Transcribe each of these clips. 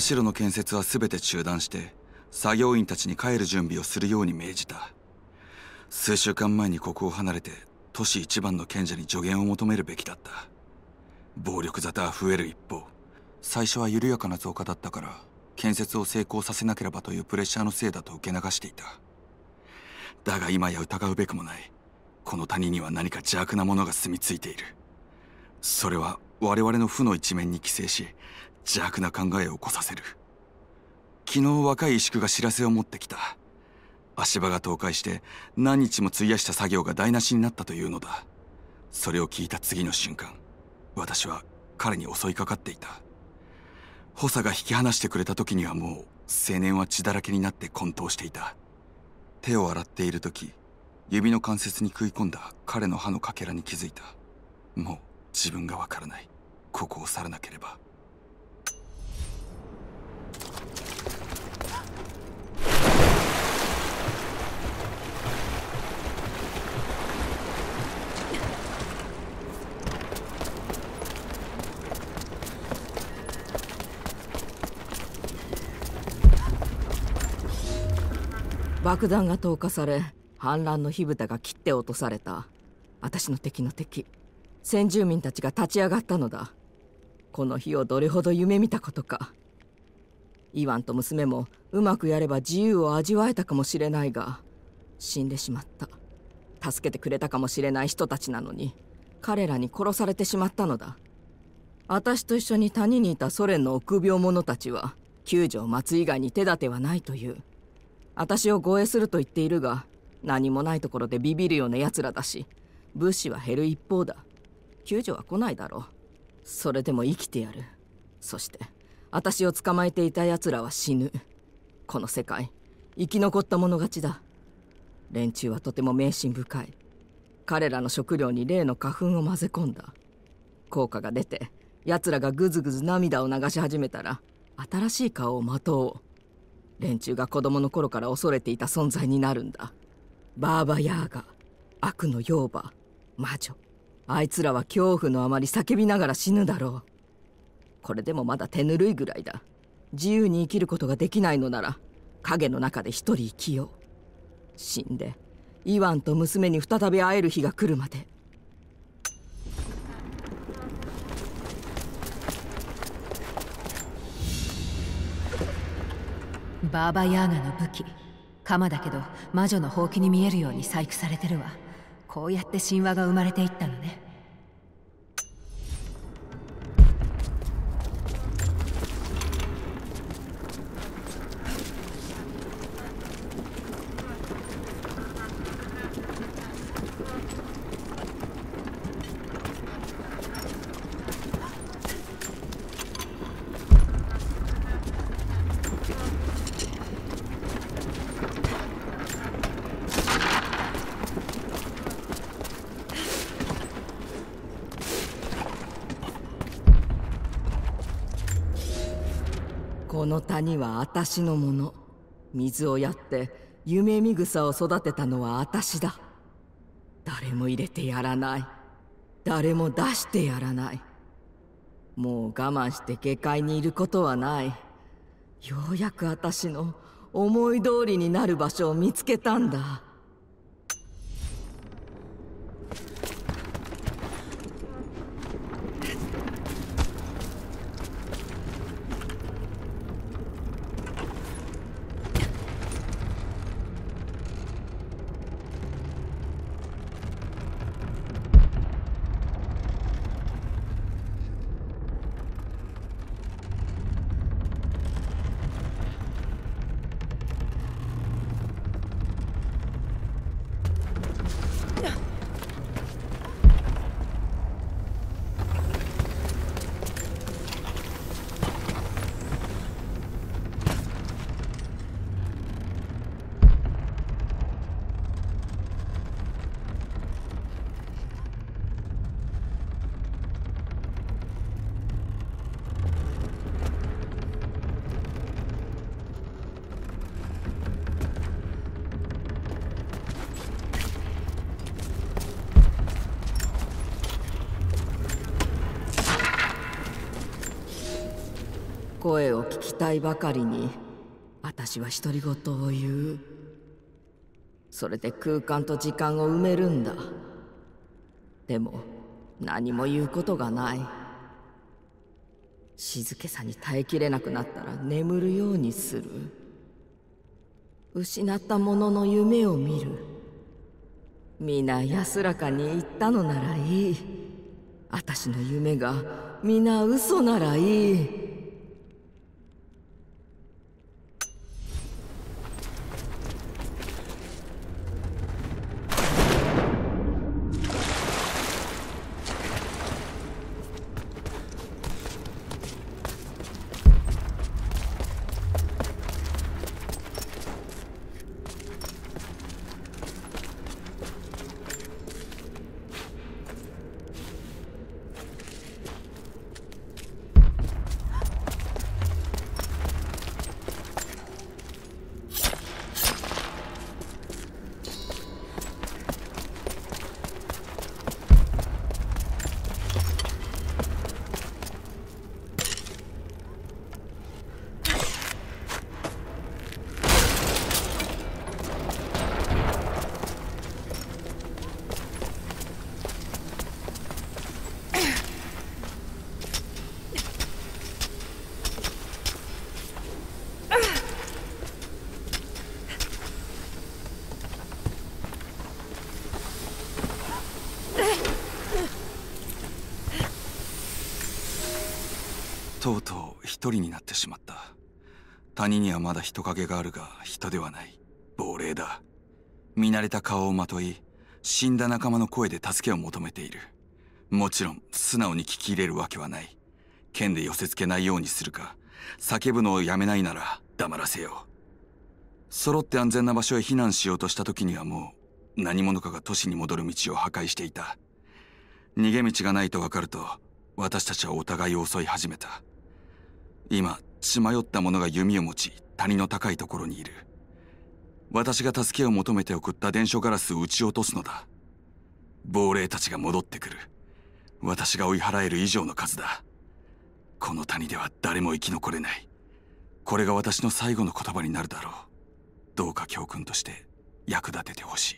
社の建設は全て中断して作業員たちに帰る準備をするように命じた数週間前にここを離れて都市一番の賢者に助言を求めるべきだった暴力沙汰は増える一方最初は緩やかな増加だったから建設を成功させなければというプレッシャーのせいだと受け流していただが今や疑うべくもないこの谷には何か邪悪なものが住み着いているそれは我々の負の一面に寄生し邪悪な考えを起こさせる昨日若い石工が知らせを持ってきた足場が倒壊して何日も費やした作業が台無しになったというのだそれを聞いた次の瞬間私は彼に襲いかかっていた補佐が引き離してくれた時にはもう青年は血だらけになって混沌していた手を洗っている時指の関節に食い込んだ彼の歯のかけらに気づいたもう自分がわからないここを去らなければ爆弾が投下され反乱の火蓋が切って落とされた私の敵の敵先住民たちが立ち上がったのだこの日をどれほど夢見たことかイワンと娘もうまくやれば自由を味わえたかもしれないが死んでしまった助けてくれたかもしれない人たちなのに彼らに殺されてしまったのだ私と一緒に谷にいたソ連の臆病者たちは救助を待つ以外に手立てはないという私を護衛すると言っているが何もないところでビビるような奴らだし物資は減る一方だ救助は来ないだろうそれでも生きてやるそして私を捕まえていた奴らは死ぬこの世界生き残った者勝ちだ連中はとても迷信深い彼らの食料に例の花粉を混ぜ込んだ効果が出て奴らがぐずぐず涙を流し始めたら新しい顔を待とう連中が子供の頃から恐れていた存在になるんだバーバヤーガ悪の妖婆魔女あいつらは恐怖のあまり叫びながら死ぬだろうこれでもまだ手ぬるいぐらいだ自由に生きることができないのなら影の中で一人生きよう死んでイワンと娘に再び会える日が来るまでバーバヤーガの武器鎌だけど魔女のほうきに見えるように細工されてるわこうやって神話が生まれていったのねこの谷は私のもの水をやって夢見草を育てたのは私だ誰も入れてやらない誰も出してやらないもう我慢して下界にいることはないようやく私の思い通りになる場所を見つけたんだ声を聞きたいばかりに私は独り言を言うそれで空間と時間を埋めるんだでも何も言うことがない静けさに耐えきれなくなったら眠るようにする失ったものの夢を見る皆安らかに言ったのならいい私の夢が皆嘘ならいい一人になってしまった谷にはまだ人影があるが人ではない亡霊だ見慣れた顔をまとい死んだ仲間の声で助けを求めているもちろん素直に聞き入れるわけはない剣で寄せつけないようにするか叫ぶのをやめないなら黙らせよう揃って安全な場所へ避難しようとした時にはもう何者かが都市に戻る道を破壊していた逃げ道がないと分かると私たちはお互いを襲い始めた今血迷った者が弓を持ち谷の高いところにいる私が助けを求めて送った伝書ガラスを撃ち落とすのだ亡霊たちが戻ってくる私が追い払える以上の数だこの谷では誰も生き残れないこれが私の最後の言葉になるだろうどうか教訓として役立ててほしい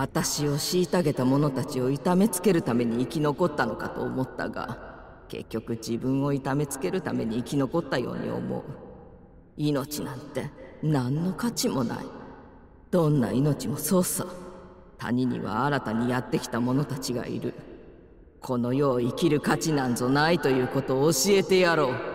私を虐げた者たちを痛めつけるために生き残ったのかと思ったが結局自分を痛めつけるために生き残ったように思う命なんて何の価値もないどんな命もそうさ谷には新たにやってきた者たちがいるこの世を生きる価値なんぞないということを教えてやろう